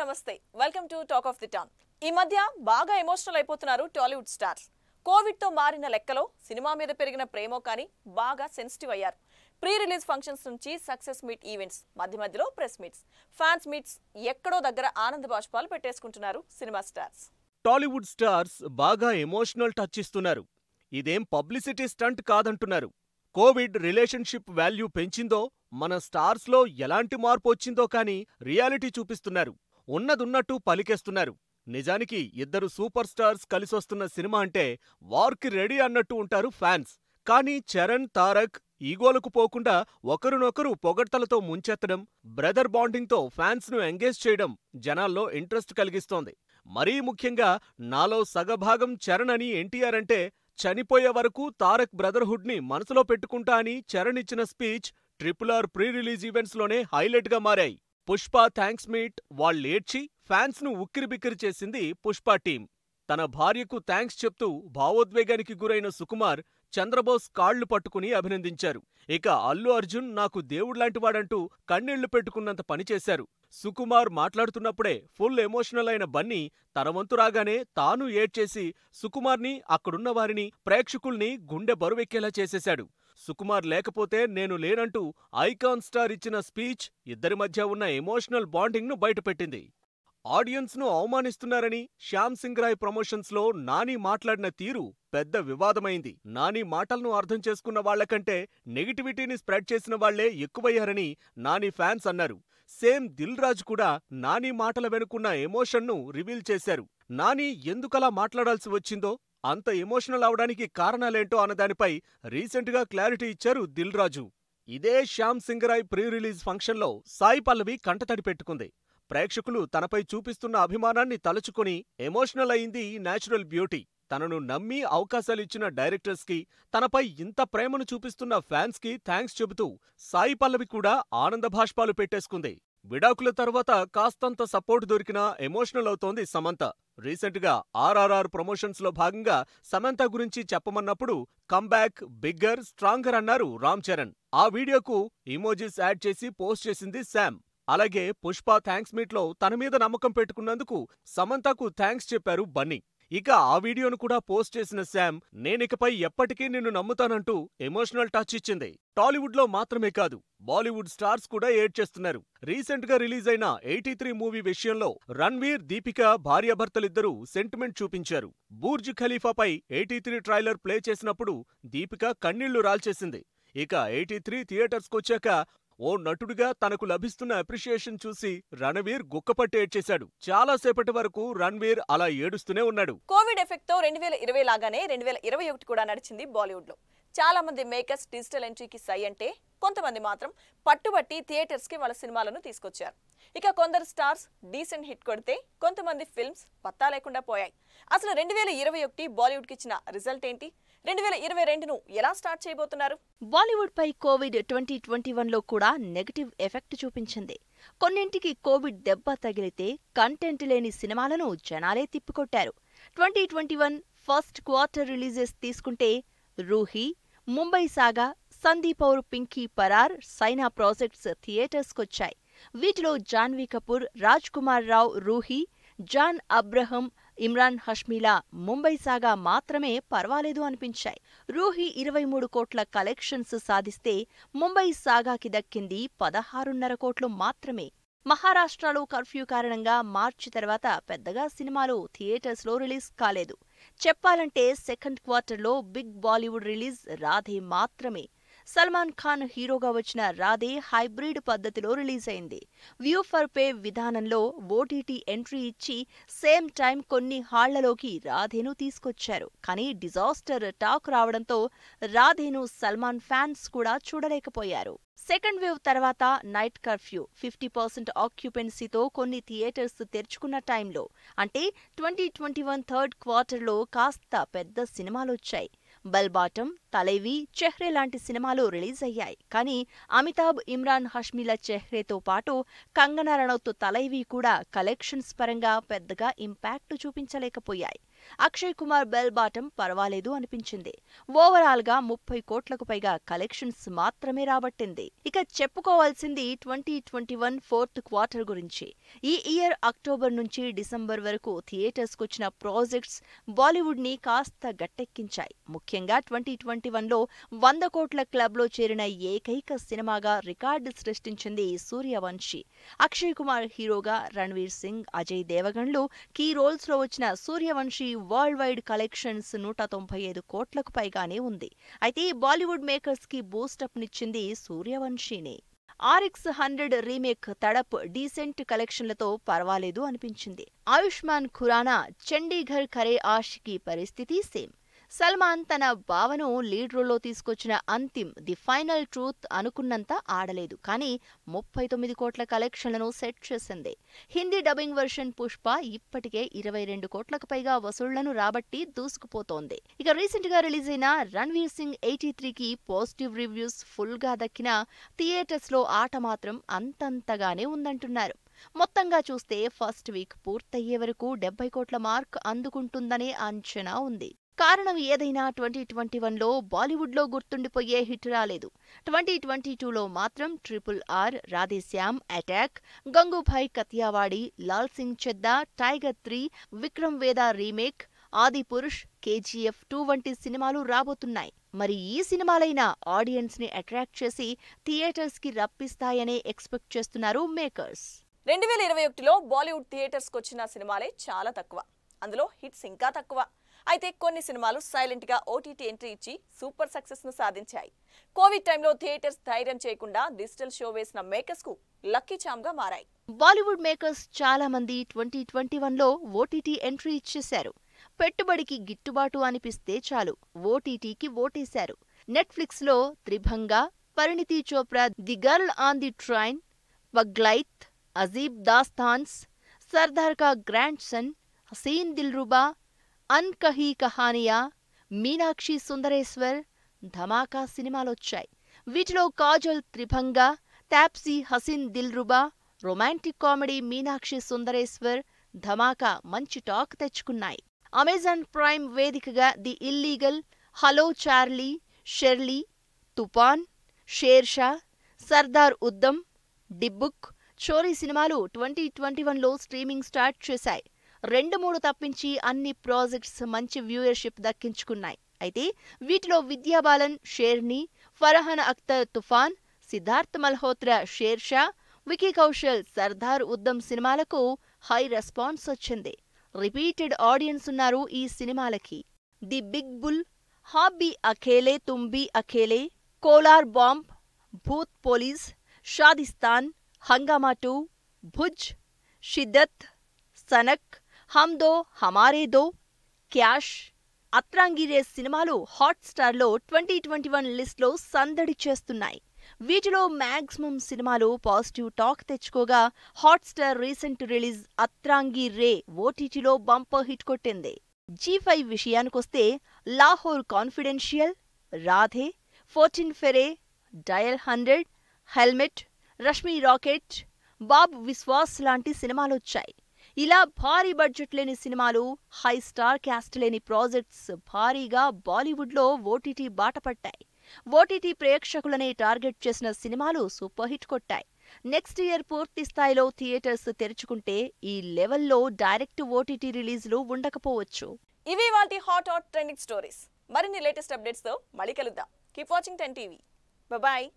నమస్తే welcome to talk of the town ఈ మధ్య బాగా ఎమోషనల్ అయిపోతున్నారు టాలీవుడ్ స్టార్స్ కోవిడ్తో మారిన లెక్కలో సినిమా మీద పెరిగిన ప్రేమో కానీ బాగా సెన్సిటివ్ అయ్యారు ప్రీ రిలీజ్ ఫంక్షన్స్ నుంచి సక్సెస్ మీట్ ఈవెంట్స్ మధ్య మధ్యలో ప్రెస్ మీట్స్ ఫ్యాన్స్ మీట్స్ ఎక్కడో దగ్గర ఆనంద బాష్పాలు పెట్టేసుకుంటున్నారు సినిమా స్టార్స్ టాలీవుడ్ స్టార్స్ బాగా ఎమోషనల్ టచ్ ఇస్తున్నారు ఇదేం పబ్లిసిటీ స్టంట్ కాదంటున్నారు కోవిడ్ రిలేషన్షిప్ వాల్యూ పెంచిందో మన స్టార్స్లో ఎలాంటి మార్పు వచ్చిందో కానీ రియాలిటీ చూపిస్తున్నారు ఉన్నదున్నట్టు పలికేస్తున్నారు. నిజానికి ఇద్దరు సూపర్ స్టార్స్ కలిసొస్తున్న సినిమా అంటే వార్కి రెడీ అన్నట్టు ఉంటారు ఫ్యాన్స్. కానీ చరణ్, తారక్ ఈగోలకు పోకుండా ఒకరినొకరు పొగడ్తలతో ముంచెత్తడం, బ్రదర్ బాండింగ్తో ఫ్యాన్స్ను ఎంగేజ్ చేయడం జనాల్లో ఇంట్రెస్ట్ కలిగిస్తోంది. మరీ ముఖ్యంగా నాలో సగభాగం చరణ్ అని ఎన్టీఆర్ అంటే చనిపోయే వరకు తారక్ బ్రదర్హుడ్ని మనసులో పెట్టుకుంటా అని చరణ్ ఇచ్చిన speech triple R pre release ఈవెంట్స్లోనే హైలైట్గా మారాయి. పుష్ప థ్యాంక్స్ మీట్ వాళ్ళేడ్చి, ఫ్యాన్స్ను ఉక్కిరిబిక్కిరి చేసింది పుష్ప టీమ్. తన భార్యకు థాంక్స్ చెప్తూ భావోద్వేగానికి గురైన సుకుమార్ చంద్రబోస్ కాళ్లు పట్టుకుని అభినందించారు ఇక అల్లు అర్జున్ నాకు దేవుడ్లాంటివాడంటూ కన్నీళ్లు పెట్టుకున్నంత పనిచేశారు సుకుమార్ మాట్లాడుతున్నప్పుడే ఫుల్ ఎమోషనల్ అయిన బన్నీ తనవంతు రాగానే తాను ఏడ్చేసి సుకుమార్ని అక్కడున్న వారిని ప్రేక్షకుల్ని గుండె బరువెక్కేలా చేసేశాడు సుకుమార్ లేకపోతే నేను లేనంటూ ఐకాన్ స్టార్ ఇచ్చిన స్పీచ్ ఇద్దరి మధ్య ఉన్న ఎమోషనల్ బాండింగ్ను బయటపెట్టింది ఆడియన్స్ను అవమానిస్తున్నారని శ్యామ్ సింగ్ రాయ్ ప్రమోషన్స్లో నాని మాట్లాడిన తీరు పెద్ద వివాదమైంది. నాని మాటలను అర్థం చేసుకున్న వాళ్లకంటే నెగిటివిటీని స్ప్రెడ్ చేసిన వాళ్లే ఎక్కువయ్యారని నాని ఫ్యాన్స్ అన్నారు. సేమ్ దిల్ రాజు కూడా నాని మాటల వెనుకున్న ఎమోషన్ను రివీల్ చేశారు. నాని ఎందుకలా మాట్లాడాల్సి వచ్చిందో, అంత ఎమోషనల్ అవడానికి కారణాలేంటో అన్నదానిపై రీసెంట్గా క్లారిటీ ఇచ్చారు దిల్ రాజు. ఇదే శ్యామ్ సింగరాయ్ ప్రీ రిలీజ్ ఫంక్షన్లో సాయి పల్లవి కంటతడి పెట్టుకుంది. ప్రేక్షకులు తనపై చూపిస్తున్న అభిమానాన్ని తలుచుకొని ఎమోషనల్ అయింది నేచురల్ బ్యూటీ తనను నమ్మి అవకాశాలిచ్చిన డైరెక్టర్స్కి తనపై ఇంత ప్రేమను చూపిస్తున్న ఫ్యాన్స్కి థ్యాంక్స్ చెబుతూ సాయి పల్లవి కూడా ఆనంద భాష్పాలు పెట్టేసుకుంది విడాకుల తర్వాత కాస్తంత సపోర్ట్ దొరికినా ఎమోషనల్ అవుతోంది సమంత రీసెంట్గా ఆర్ఆర్ఆర్ ప్రమోషన్స్లో భాగంగా సమంత గురించి చెప్పమన్నప్పుడు కమ్బ్యాక్ బిగ్గర్ స్ట్రాంగర్ అన్నారు రామ్ చరణ్ ఆ వీడియోకు ఇమోజీస్ యాడ్ చేసి పోస్ట్ చేసింది శామ్ అలాగే పుష్ప థ్యాంక్స్ మీట్లో తన మీద నమ్మకం పెట్టుకున్నందుకు సమంతకు థ్యాంక్స్ చెప్పారు బన్నీ ఇక ఆ వీడియోను కూడా పోస్ట్ చేసిన శామ్ నేనికపై ఎప్పటికీ నిన్ను నమ్ముతానంటూ ఎమోషనల్ టచ్ ఇచ్చింది టాలీవుడ్లో మాత్రమే కాదు బాలీవుడ్ స్టార్స్ కూడా ఏడ్ చేస్తున్నారు రీసెంట్ గా రిలీజ్ అయిన ఎయిటీ త్రీ మూవీ విషయంలో రణ్వీర్ దీపిక భార్యాభర్తలిద్దరూ సెంటిమెంట్ చూపించారు బూర్జ్ ఖలీఫాపై ఎయిటీ త్రీ ట్రైలర్ ప్లే చేసినప్పుడు దీపిక కన్నీళ్లు రాల్చేసింది ఇక ఎయిటీ త్రీ థియేటర్స్కొచ్చాక ఓ నటుడిగా తనకు లభిస్తున్న అప్రిషియేషన్ చూసి రణవీర్ గుక్కపట్టి ఏడ్చేశాడు చాలా సేపటి వరకు రణవీర్ అలా ఏడుస్తూనే ఉన్నాడు కోవిడ్ ఎఫెక్ట్ తో రెండు వేల ఇరవై లాగానే రెండు వేల ఇరవై ఒకటి కూడా నడిచింది బాలీవుడ్ లో చాలా మంది మేకర్స్ డిజిటల్ ఎంట్రీకి సై అంటే కొంతమంది మాత్రం పట్టుబట్టి థియేటర్స్కి వాళ్ళ సినిమాలను తీసుకొచ్చారు ఇక కొందరు స్టార్స్ డీసెంట్ హిట్ కొడితే కొంతమంది ఫిల్మ్స్ పత్తా లేకుండా పోయాయి అసలు రెండు వేల ఇరవై ఒకటి బాలీవుడ్కి ఇచ్చిన రిజల్ట్ ఏంటి రెండు వేల ఇరవై రెండును ఎలా స్టార్ట్ చేయబోతున్నారు బాలీవుడ్ పై కోవిడ్ ట్వంటీ ట్వంటీ వన్లో కూడా నెగటివ్ ఎఫెక్ట్ చూపించింది కొన్నింటికి కోవిడ్ దెబ్బ తగిలితే కంటెంట్ లేని సినిమాలను జనాలే తిప్పికొట్టారు twenty twenty one first quarter releases తీసుకుంటే రూహి ముంబై సాగా సందీప్ ఔర్ పింకీ పరార్ సైనా ప్రాజెక్ట్స్ థియేటర్స్కొచ్చాయి వీటిలో జాన్వీ కపూర్ రాజ్ కుమార్ రావు రూహి జాన్ అబ్రహం ఇమ్రాన్ హష్మీలా ముంబై సాగా మాత్రమే పర్వాలేదు అనిపించాయి రూహి ఇరవై మూడు కోట్ల కలెక్షన్స్ సాధిస్తే ముంబై సాగాకి దక్కింది పదహారున్నర కోట్లు మాత్రమే మహారాష్ట్రలో కర్ఫ్యూ కారణంగా మార్చి తర్వాత పెద్దగా సినిమాలు థియేటర్స్లో రిలీజ్ కాలేదు చెప్పాలంటే సెకండ్ క్వార్టర్లో బిగ్ బాలీవుడ్ రిలీజ్ రాధే మాత్రమే సల్మాన్ ఖాన్ హీరోగా వచ్చిన రాధే హైబ్రిడ్ పద్ధతిలో రిలీజ్ అయింది వ్యూ ఫర్ పే విధానంలో ఓటీటీ ఎంట్రీ ఇచ్చి సేమ్ టైం కొన్ని హాళ్లలోకి రాధేను తీసుకొచ్చారు కానీ డిజాస్టర్ టాక్ రావడంతో రాధేను సల్మాన్ ఫ్యాన్స్ కూడా చూడలేకపోయారు సెకండ్ వేవ్ తర్వాత నైట్ కర్ఫ్యూ ఫిఫ్టీ పర్సెంట్ ఆక్యుపెన్సీతో కొన్ని థియేటర్స్ తెరుచుకున్న టైంలో అంటే ట్వంటీ ట్వంటీ వన్ థర్డ్ క్వార్టర్లో కాస్త పెద్ద సినిమాలొచ్చాయి బాటం తలైవి చెహ్రే లాంటి సినిమాలు రిలీజ్ అయ్యాయి కానీ అమితాబ్ ఇమ్రాన్ హష్మీల చెహ్రేతో పాటు కంగనా రనౌత్ తలైవి కూడా కలెక్షన్స్ పరంగా పెద్దగా ఇంపాక్ట్ చూపించలేకపోయాయి అక్షయ్ కుమార్ బెల్ బాటం పర్వాలేదు అనిపించింది ఓవరాల్ గా ముప్పై కోట్లకు పైగా కలెక్షన్స్ మాత్రమే రాబట్టింది ఇక చెప్పుకోవాల్సింది twenty twenty one fourth quarter గురించి ఈ ఇయర్ అక్టోబర్ నుంచి డిసెంబర్ వరకు థియేటర్స్కు వచ్చిన ప్రాజెక్ట్స్ బాలీవుడ్ ని కాస్త గట్టెక్కించాయి ముఖ్యంగా ట్వంటీ ట్వంటీ వన్లో వంద కోట్ల క్లబ్లో చేరిన ఏకైక సినిమాగా రికార్డు సృష్టించింది సూర్యవంశీ అక్షయ్ కుమార్ హీరోగా రణ్వీర్ సింగ్ అజయ్ దేవగణ్లు కీ రోల్స్లో వచ్చిన Sooryavanshi movie world wide collections నూట తొంభై ఐదు కోట్లకు పైగానే ఉంది అయితే బాలీవుడ్ మేకర్స్ కి బూస్టప్ నిచ్చింది సూర్యవంశీనే RX hundred remake Tadap decent కలెక్షన్లతో పర్వాలేదు అనిపించింది ఆయుష్మాన్ ఖురానా చండీఘర్ ఖరే కి పరిస్థితి సేమ్ సల్మాన్ తన భావను లీడ్ రోల్లో తీసుకొచ్చిన అంతిమ్ ది ఫైనల్ ట్రూత్ అనుకున్నంత ఆడలేదు కానీ ముప్పై తొమ్మిది కోట్ల కలెక్షన్లను సెట్ చేసింది హిందీ డబ్బింగ్ వెర్షన్ పుష్ప ఇప్పటికే ఇరవై రెండు కోట్లకు పైగా వసూళ్లను రాబట్టి దూసుకుపోతోంది ఇక రీసెంట్ గా రిలీజ్ అయిన రణ్వీర్ సింగ్ ఎయిటీ త్రీకి పాజిటివ్ రివ్యూస్ ఫుల్ గా దక్కిన థియేటర్స్ లో ఆట మాత్రం అంతంతగానే ఉందంటున్నారు మొత్తంగా చూస్తే ఫస్ట్ వీక్ పూర్తయ్యే వరకు డెబ్బై కోట్ల మార్క్ అందుకుంటుందనే అంచనా ఉంది కారణం ఏదైనా ట్వంటీ ట్వంటీ వన్లో బాలీవుడ్లో గుర్తుండిపోయే హిట్ రాలేదు ట్వంటీ ట్వంటీ టూలో మాత్రం triple R Radhe Shyam attack Gangubai Kathiawadi Laal Singh Chaddha tiger three Vikram Vedha remake ఆది పురుష్ కేజీఎఫ్ టూ వంటి సినిమాలు రాబోతున్నాయి మరి ఈ సినిమాలైనా ఆడియన్స్ ని అట్రాక్ట్ చేసి థియేటర్స్ కి రప్పిస్తాయనే ఎక్స్పెక్ట్ చేస్తున్నారు మేకర్స్ రెండు వేల ఇరవై ఒకటిలో బాలీవుడ్ థియేటర్స్కి వచ్చిన సినిమాలే చాలా తక్కువ అందులో హిట్స్ ఇంకా తక్కువ అయితే కొన్ని సినిమాలు సైలెంట్ గా ఓటీటీ ఎంట్రీ ఇచ్చి సూపర్ సక్సెస్ ను సాధించాయి కోవిడ్ టైంలో థియేటర్స్ ధైర్యం చేయకుండా డిజిటల్ షో వేసిన మేకర్స్ కు లక్కీ చామ్ గా మారాయి బాలీవుడ్ మేకర్స్ చాలా మంది ట్వంటీ ట్వంటీ వన్లో ఓటీటీ ఎంట్రీ ఇచ్చేశారు పెట్టుబడికి గిట్టుబాటు అనిపిస్తే చాలు ఓటీటీకి ఓటేశారు నెట్ఫ్లిక్స్లో Tribhanga Parineeti Chopra the girl on the train వగ్లైత్ అజీబ్ దాస్తాన్స్ సర్దార్ కా గ్రాండ్ సన్ హసీన్ దిల్రుబా అన్కహీ కహానియా మీనాక్షి సుందరేశ్వర్ ధమాకా సినిమాలొచ్చాయి వీటిలో కాజల్ త్రిభంగా తాప్సీ దిల్ దిల్రుబా రొమాంటిక్ కామెడీ మీనాక్షి సుందరేశ్వర్ ధమాకా మంచి టాక్ తెచ్చుకున్నాయి అమెజాన్ ప్రైమ్ వేదికగా ది ఇల్లీగల్ హలో చార్లీ షెర్లీ తుపాన్ షేర్షా సర్దార్ ఉద్దమ్ డిబ్బుక్ చోరీ సినిమాలు ట్వంటీ ట్వంటీ వన్లో స్ట్రీమింగ్ స్టార్ట్ చేశాయి రెండు మూడు తప్పించి అన్ని ప్రాజెక్ట్స్ మంచి వ్యూయర్షిప్ దక్కించుకున్నాయి అయితే వీటిలో విద్యాబాలన్ షేర్ని ఫరహన్ అఖ్తర్ తుఫాన్ సిద్ధార్థ్ మల్హోత్రా షేర్ షా వికీ కౌశల్ సర్దార్ ఉద్దమ్ సినిమాలకు హై రెస్పాన్స్ వచ్చింది రిపీటెడ్ ఆడియన్స్ ఉన్నారు ఈ సినిమాలకి ది బిగ్ బుల్ హాబీ అఖేలే తుంబి అఖేలే collar bomb Bhoot police Shaadisthan Hungama two Bhuj Shiddat Sanak Hum Do Hamare Do cash Atrangi Re సినిమాలు హాట్స్టార్లో ట్వంటీ ట్వంటీ వన్ లిస్ట్లో సందడి చేస్తున్నాయి వీటిలో మ్యాక్సిమం సినిమాలు పాజిటివ్ టాక్ తెచ్చుకోగా Hotstar recent release Atrangi Re ఓటీటీలో బంపర్ హిట్ కొట్టింది జీ ఫైవ్ విషయానికొస్తే Lahore confidential Radhe fourteen Phere dial hundred helmet Rashmi rocket Bob Biswas లాంటి సినిమాలొచ్చాయి ఇలా భారీ బడ్జెట్ లేని సినిమాలు హై స్టార్ క్యాస్ట్ లేని ప్రాజెక్ట్స్ భారీగా బాలీవుడ్లో ఓటీటీ బాట పట్టాయి ఓటీటీ ప్రేక్షకులనే టార్గెట్ చేసిన సినిమాలు సూపర్ హిట్ కొట్టాయి నెక్స్ట్ ఇయర్ పూర్తి స్థాయిలో థియేటర్స్ తెరుచుకుంటే ఈ లెవెల్లో డైరెక్ట్ ఓటీటీ రిలీజ్లు ఉండకపోవచ్చు ఇవి వాటి హాట్ హాట్ ట్రెండింగ్ స్టోరీస్ మరిన్ని లేటెస్ట్ అప్డేట్స్తో మళ్ళీ కలుద్దాం keep watching ten TV bye